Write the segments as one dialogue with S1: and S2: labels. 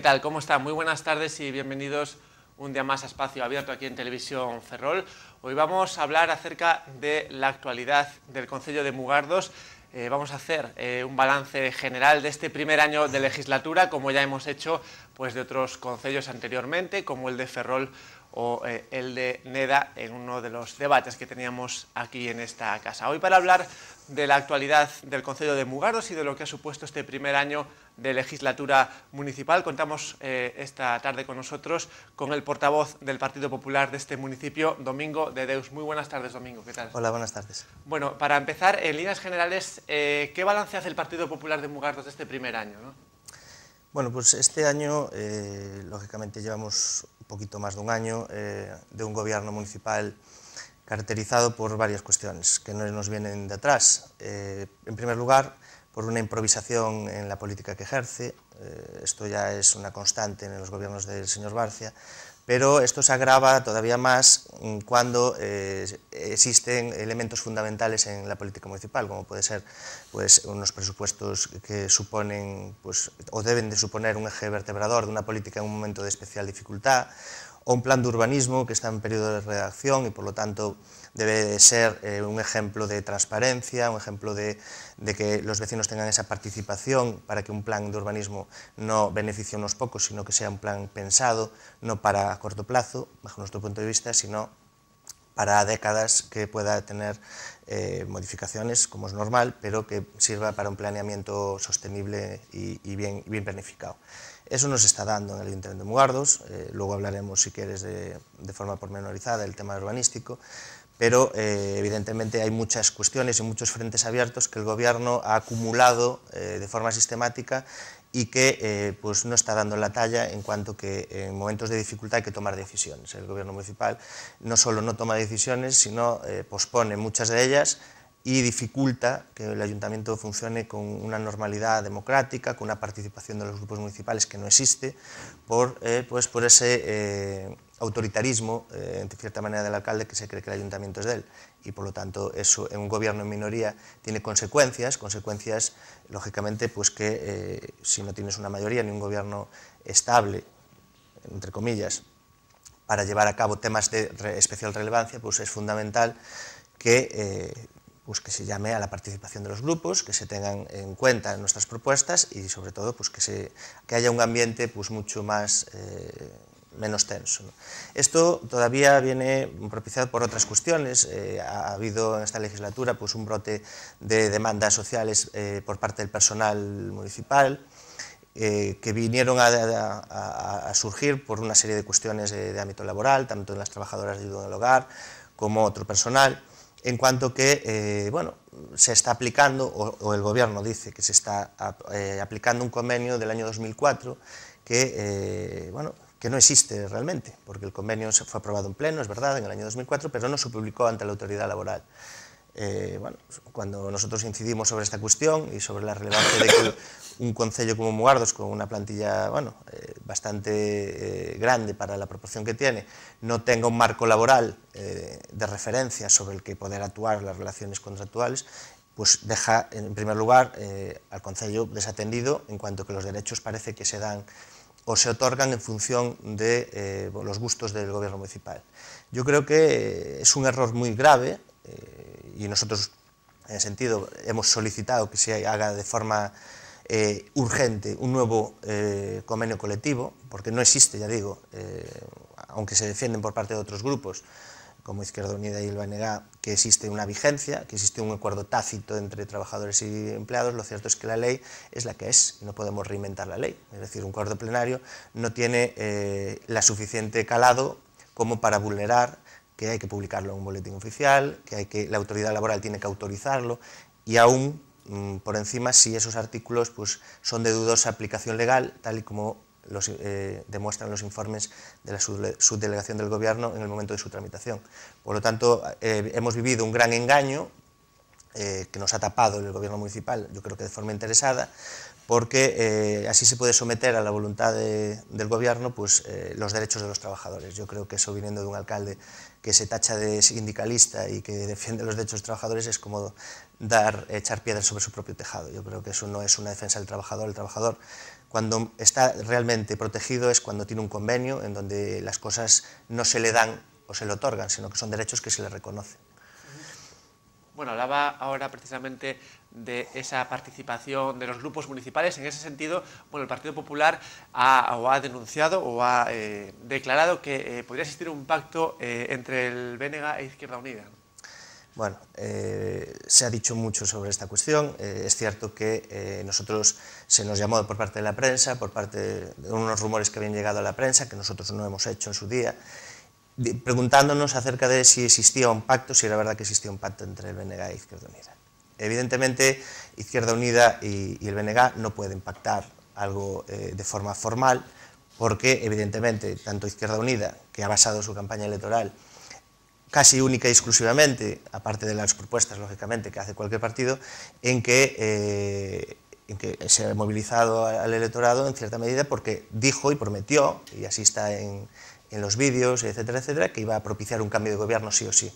S1: ¿Qué tal? ¿Cómo están? Muy buenas tardes y bienvenidos un día más a Espacio Abierto aquí en Televisión Ferrol. Hoy vamos a hablar acerca de la actualidad del Concello de Mugardos. Eh, vamos a hacer eh, un balance general de este primer año de legislatura, como ya hemos hecho pues, de otros concellos anteriormente, como el de Ferrol o eh, el de Neda en uno de los debates que teníamos aquí en esta casa. Hoy para hablar de la actualidad del Concejo de Mugardos y de lo que ha supuesto este primer año de legislatura municipal. Contamos eh, esta tarde con nosotros con el portavoz del Partido Popular de este municipio, Domingo de Deus. Muy buenas tardes, Domingo. ¿Qué tal? Hola, buenas tardes. Bueno, para empezar, en líneas generales, eh, ¿qué balance hace el Partido Popular de Mugardos de este primer año?
S2: Bueno, pues este año, lógicamente, llevamos poquito más de un año eh, de un gobierno municipal caracterizado por varias cuestiones que no nos vienen de atrás. Eh, en primer lugar, por una improvisación en la política que ejerce, eh, esto ya es una constante en los gobiernos del señor Barcia, pero esto se agrava todavía más mm, cuando eh, existen elementos fundamentales en la política municipal, como puede ser pues, unos presupuestos que suponen pues, o deben de suponer un eje vertebrador de una política en un momento de especial dificultad, o un plan de urbanismo que está en periodo de redacción y por lo tanto debe ser eh, un ejemplo de transparencia, un ejemplo de, que los vecinos tengan esa participación para que un plan de urbanismo no beneficie a unos pocos, sino que sea un plan pensado, no para corto plazo, bajo nuestro punto de vista, sino para décadas que pueda tener eh, modificaciones, como es normal, pero que sirva para un planeamiento sostenible y, bien, bien planificado. Eso nos está dando en el Ayuntamiento de Mugardos, eh, luego hablaremos si quieres de, forma pormenorizada el tema urbanístico, pero eh, evidentemente hay muchas cuestiones y muchos frentes abiertos que el Gobierno ha acumulado eh, de forma sistemática y que eh, pues no está dando la talla en cuanto que en momentos de dificultad hay que tomar decisiones. El Gobierno municipal no solo no toma decisiones, sino pospone muchas de ellas y dificulta que el ayuntamiento funcione con una normalidad democrática, con una participación de los grupos municipales que no existe, por, eh, pues por ese eh, autoritarismo, en eh, cierta manera, del alcalde que se cree que el ayuntamiento es de él. Y por lo tanto, eso en un gobierno en minoría tiene consecuencias, consecuencias, lógicamente, pues que si no tienes una mayoría ni un gobierno estable, entre comillas, para llevar a cabo temas de especial relevancia, pues es fundamental que pues, que se llame a la participación de los grupos, que se tengan en cuenta nuestras propuestas y sobre todo pues que, se, haya un ambiente pues mucho más eh, menos tenso. Esto todavía viene propiciado por otras cuestiones. Eh, ha habido en esta legislatura pues, un brote de demandas sociales eh, por parte del personal municipal que vinieron a, surgir por una serie de cuestiones de, ámbito laboral, tanto en las trabajadoras de ayuda del hogar como otro personal en cuanto que eh, bueno, se está aplicando, o, el Gobierno dice que se está eh, aplicando un convenio del año 2004 que, eh, bueno, que no existe realmente, porque el convenio fue aprobado en pleno, es verdad, en el año 2004, pero no se publicó ante la autoridad laboral. Eh, bueno, cuando nosotros incidimos sobre esta cuestión y sobre la relevancia de que un concello como Mugardos, con una plantilla bueno, eh, bastante eh, grande para la proporción que tiene, no tenga un marco laboral de referencia sobre el que poder actuar las relaciones contractuales, pues deja en primer lugar al concello desatendido en cuanto que los derechos parece que se dan o se otorgan en función de los gustos del gobierno municipal. Yo creo que es un error muy grave eh, y nosotros, en ese sentido, hemos solicitado que se haga de forma eh, urgente un nuevo eh, convenio colectivo, porque no existe, ya digo, aunque se defienden por parte de otros grupos, como Izquierda Unida y el BNG, que existe una vigencia, que existe un acuerdo tácito entre trabajadores y empleados, lo cierto es que la ley es la que es, no podemos reinventar la ley. Es decir, un acuerdo plenario no tiene la suficiente calado como para vulnerar que hay que publicarlo en un boletín oficial, que, hay que la autoridad laboral tiene que autorizarlo y aún mm, por encima si esos artículos pues, son de dudosa aplicación legal, tal y como los, eh, demuestran los informes de la subdelegación del Gobierno en el momento de su tramitación. Por lo tanto, eh, hemos vivido un gran engaño eh, que nos ha tapado el Gobierno municipal, yo creo que de forma interesada, porque así se puede someter a la voluntad del Gobierno pues, los derechos de los trabajadores. Yo creo que eso viniendo de un alcalde que se tacha de sindicalista y que defiende los derechos de los trabajadores es como dar, echar piedras sobre su propio tejado. Yo creo que eso no es una defensa del trabajador. El trabajador cuando está realmente protegido es cuando tiene un convenio en donde las cosas no se le dan o se le otorgan, sino que son derechos que se le reconocen.
S1: Bueno, hablaba ahora precisamente de esa participación de los grupos municipales. En ese sentido, bueno, el Partido Popular ha, ha denunciado o ha eh, declarado que eh, podría existir un pacto eh, entre el BNG e Izquierda Unida.
S2: Bueno, se ha dicho mucho sobre esta cuestión. es cierto que nosotros se nos llamó por parte de la prensa, por parte de unos rumores que habían llegado a la prensa, que nosotros no hemos hecho en su día preguntándonos acerca de si existía un pacto, si era verdad que existía un pacto entre el BNG e Izquierda Unida. Evidentemente, Izquierda Unida y, el BNG no pueden pactar algo eh, de forma formal, porque evidentemente tanto Izquierda Unida, que ha basado su campaña electoral casi única y exclusivamente, aparte de las propuestas, lógicamente, que hace cualquier partido, en que, eh, en que se ha movilizado al electorado en cierta medida porque dijo y prometió, y así está en, en los vídeos, etcétera, etcétera, que iba a propiciar un cambio de gobierno sí o sí,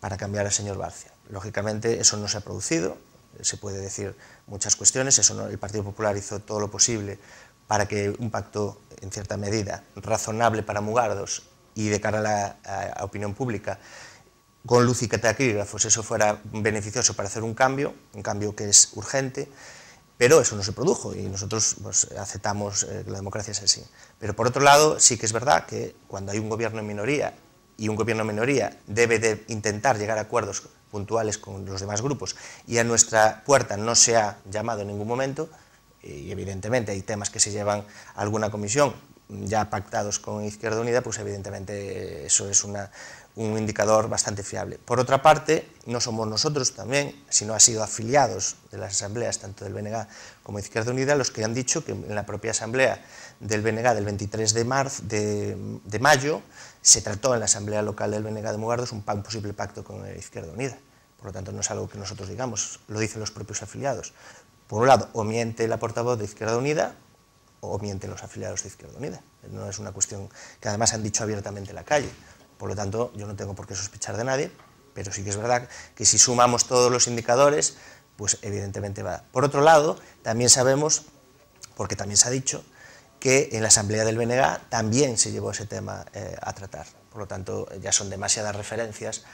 S2: para cambiar al señor Barcia. Lógicamente eso no se ha producido, se puede decir muchas cuestiones, eso el Partido Popular hizo todo lo posible para que un pacto, en cierta medida, razonable para Mugardos y de cara a la opinión pública, con luz y catacrígrafos, eso fuera beneficioso para hacer un cambio, un cambio que es urgente, pero eso no se produjo y nosotros pues, aceptamos eh, que la democracia es así. Pero por otro lado, sí que es verdad que cuando hay un gobierno en minoría y un gobierno en minoría debe de intentar llegar a acuerdos puntuales con los demás grupos y a nuestra puerta no se ha llamado en ningún momento, y evidentemente hay temas que se llevan a alguna comisión ya pactados con Izquierda Unida, pues evidentemente eso es una, un indicador bastante fiable. Por otra parte, no somos nosotros también, sino ha sido afiliados de las asambleas, tanto del BNG como Izquierda Unida, los que han dicho que en la propia asamblea del BNG del 23 de, marzo, de, mayo se trató en la asamblea local del BNG de Mugardos un, posible pacto con Izquierda Unida. Por lo tanto, no es algo que nosotros digamos, lo dicen los propios afiliados. Por un lado, o miente la portavoz de Izquierda Unida o mienten los afiliados de Izquierda Unida. No es una cuestión que además han dicho abiertamente la calle. Por lo tanto, yo no tengo por qué sospechar de nadie, pero sí que es verdad que si sumamos todos los indicadores, pues evidentemente va. Por otro lado, también sabemos, porque también se ha dicho, que en la Asamblea del BNG también se llevó ese tema eh, a tratar. Por lo tanto, ya son demasiadas referencias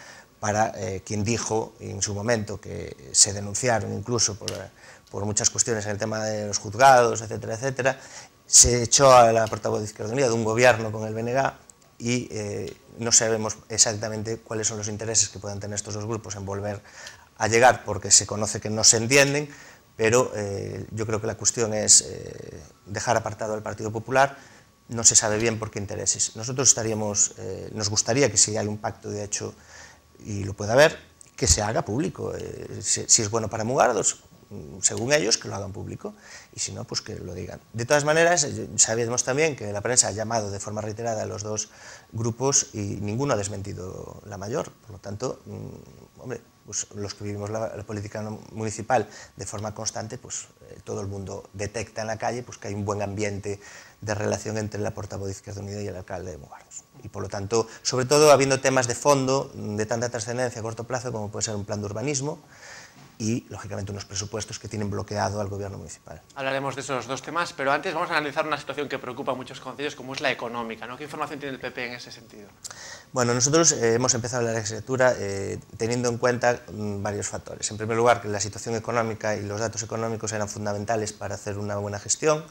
S2: para eh, quien dijo en su momento que se denunciaron incluso eh, por, muchas cuestiones en el tema de los juzgados, etcétera, etcétera. Se echó a la portavoz de Izquierda Unida de un gobierno con el BNG y eh, no sabemos exactamente cuáles son los intereses que puedan tener estos dos grupos en volver a llegar, porque se conoce que no se entienden, pero eh, yo creo que la cuestión es eh, dejar apartado al Partido Popular, no se sabe bien por qué intereses. Nosotros estaríamos, nos gustaría que si hay un pacto de hecho, y lo pueda haber, que se haga público. Si, si, es bueno para Mugardos, Mm, según ellos, que lo hagan público, y si no, pues que lo digan. De todas maneras, eh, sabemos también que la prensa ha llamado de forma reiterada a los dos grupos y ninguno ha desmentido la mayor, por lo tanto, mm, hombre, pues los que vivimos la, política municipal de forma constante, pues eh, todo el mundo detecta en la calle pues, que hay un buen ambiente de relación entre la portavoz de Izquierda y el alcalde de Mugardos. Y por lo tanto, sobre todo habiendo temas de fondo mm, de tanta trascendencia a corto plazo como puede ser un plan de urbanismo, y, lógicamente, unos presupuestos que tienen bloqueado al gobierno municipal.
S1: Hablaremos de esos dos temas, pero antes vamos a analizar una situación que preocupa a muchos concejos, como es la económica. ¿no? ¿Qué información tiene el PP en ese sentido?
S2: Bueno, nosotros eh, hemos empezado la legislatura eh, teniendo en cuenta mm, varios factores. En primer lugar, que la situación económica y los datos económicos eran fundamentales para hacer una buena gestión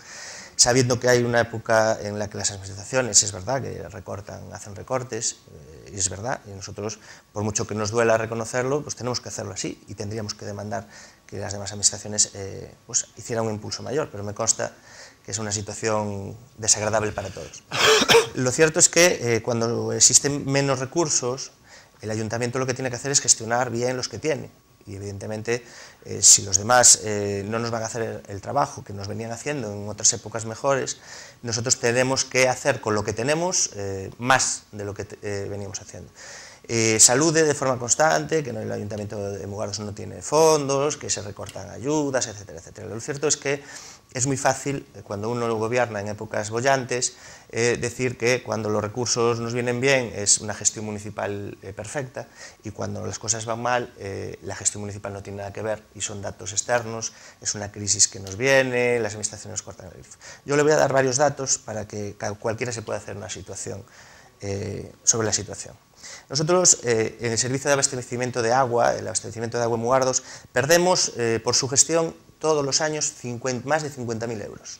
S2: sabiendo que hay una época en la que las administraciones, es verdad, que recortan, hacen recortes, eh, y es verdad, y nosotros, por mucho que nos duela reconocerlo, pues tenemos que hacerlo así y tendríamos que demandar que las demás administraciones eh, pues, hicieran un impulso mayor, pero me consta que es una situación desagradable para todos. Lo cierto es que eh, cuando existen menos recursos, el ayuntamiento lo que tiene que hacer es gestionar bien los que tiene. Y evidentemente, eh, si los demás eh, no nos van a hacer el, trabajo que nos venían haciendo en otras épocas mejores, nosotros tenemos que hacer con lo que tenemos eh, más de lo que veníamos haciendo. Eh, salude de forma constante, que el Ayuntamiento de Mugardos no tiene fondos, que se recortan ayudas, etcétera, etcétera. Lo cierto es que es muy fácil, cuando uno gobierna en épocas bollantes, eh, decir que cuando los recursos nos vienen bien es una gestión municipal eh, perfecta y cuando las cosas van mal la gestión municipal no tiene nada que ver y son datos externos, es una crisis que nos viene, las administraciones cortan el grifo. Yo le voy a dar varios datos para que cualquiera se pueda hacer una situación sobre la situación. Nosotros, eh, en el servicio de abastecimiento de agua, el abastecimiento de agua en Mugardos, perdemos eh, por su gestión todos los años más de 50.000 euros,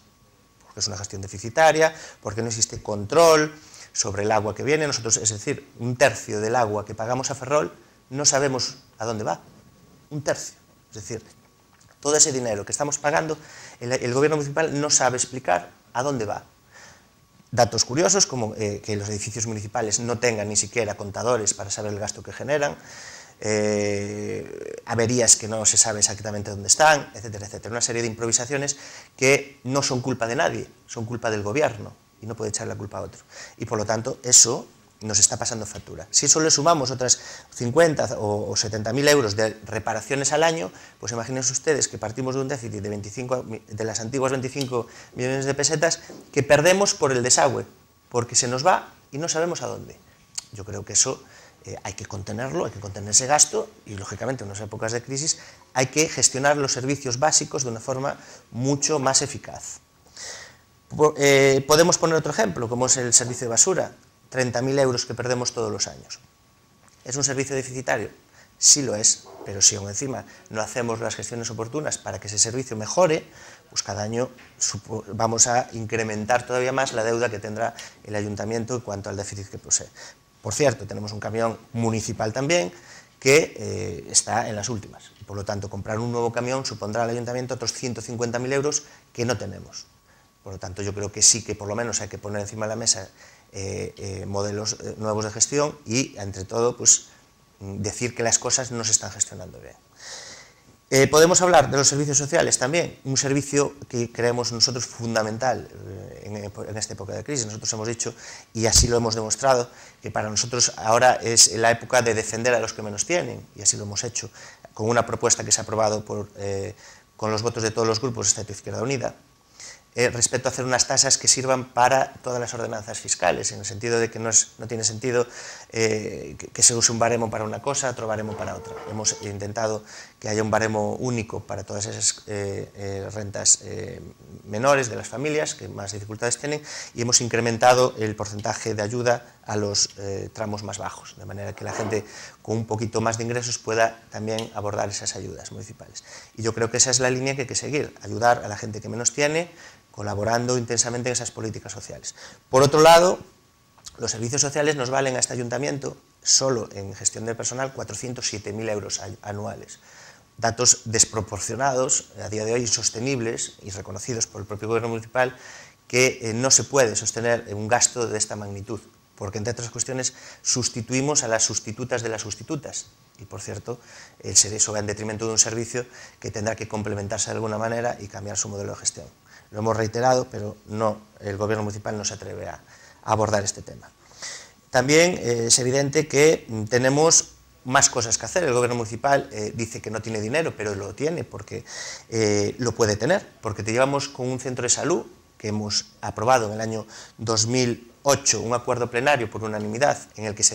S2: porque es una gestión deficitaria, porque no existe control sobre el agua que viene. Nosotros, es decir, un tercio del agua que pagamos a Ferrol no sabemos a dónde va, un tercio. Es decir, todo ese dinero que estamos pagando, el gobierno municipal no sabe explicar a dónde va. Datos curiosos como eh, que los edificios municipales no tengan ni siquiera contadores para saber el gasto que generan, eh, averías que no se sabe exactamente dónde están, etcétera, etcétera. Una serie de improvisaciones que no son culpa de nadie, son culpa del gobierno y no puede echar la culpa a otro. Y por lo tanto, eso nos está pasando factura. Si eso le sumamos otras 50 o, 70.000 euros de reparaciones al año, pues imagínense ustedes que partimos de un déficit de, 25, de las antiguas 25 millones de pesetas que perdemos por el desagüe, porque se nos va y no sabemos a dónde. Yo creo que eso eh, hay que contenerlo, hay que contener ese gasto y, lógicamente, en unas épocas de crisis hay que gestionar los servicios básicos de una forma mucho más eficaz. Eh, podemos poner otro ejemplo, como es el servicio de basura. 30.000 euros que perdemos todos los años. ¿Es un servicio deficitario? Sí lo es, pero si aún encima no hacemos las gestiones oportunas para que ese servicio mejore, pues cada año vamos a incrementar todavía más la deuda que tendrá el ayuntamiento en cuanto al déficit que posee. Por cierto, tenemos un camión municipal también que eh, está en las últimas. Por lo tanto, comprar un nuevo camión supondrá al ayuntamiento otros 150.000 euros que no tenemos. Por lo tanto, yo creo que sí que por lo menos hay que poner encima de la mesa eh, eh, modelos eh, nuevos de gestión y, entre todo, pues, decir que las cosas no se están gestionando bien. podemos hablar de los servicios sociales también, un servicio que creemos nosotros fundamental en, esta época de crisis. Nosotros hemos dicho, y así lo hemos demostrado, que para nosotros ahora es la época de defender a los que menos tienen, y así lo hemos hecho, con una propuesta que se ha aprobado con los votos de todos los grupos, excepto Izquierda Unida, eh, respecto a hacer unas tasas que sirvan para todas las ordenanzas fiscales, en el sentido de que no, no tiene sentido eh, que, se use un baremo para una cosa, otro baremo para otra. Hemos intentado que haya un baremo único para todas esas eh, rentas menores de las familias que más dificultades tienen y hemos incrementado el porcentaje de ayuda a los tramos más bajos, de manera que la gente con un poquito más de ingresos pueda también abordar esas ayudas municipales. Y yo creo que esa es la línea que hay que seguir, ayudar a la gente que menos tiene, colaborando intensamente en esas políticas sociales. Por otro lado, los servicios sociales nos valen a este ayuntamiento, solo en gestión del personal, 407.000 euros anuales. Datos desproporcionados, a día de hoy insostenibles y reconocidos por el propio gobierno municipal, que eh, no se puede sostener un gasto de esta magnitud, porque entre otras cuestiones sustituimos a las sustitutas de las sustitutas. Y por cierto, eso va en detrimento de un servicio que tendrá que complementarse de alguna manera y cambiar su modelo de gestión. Lo hemos reiterado, pero no, el gobierno municipal no se atreve a, abordar este tema. También eh, es evidente que tenemos más cosas que hacer. El gobierno municipal eh, dice que no tiene dinero, pero lo tiene porque eh, lo puede tener, porque te llevamos con un centro de salud que hemos aprobado en el año 2008 un acuerdo plenario por unanimidad en el que se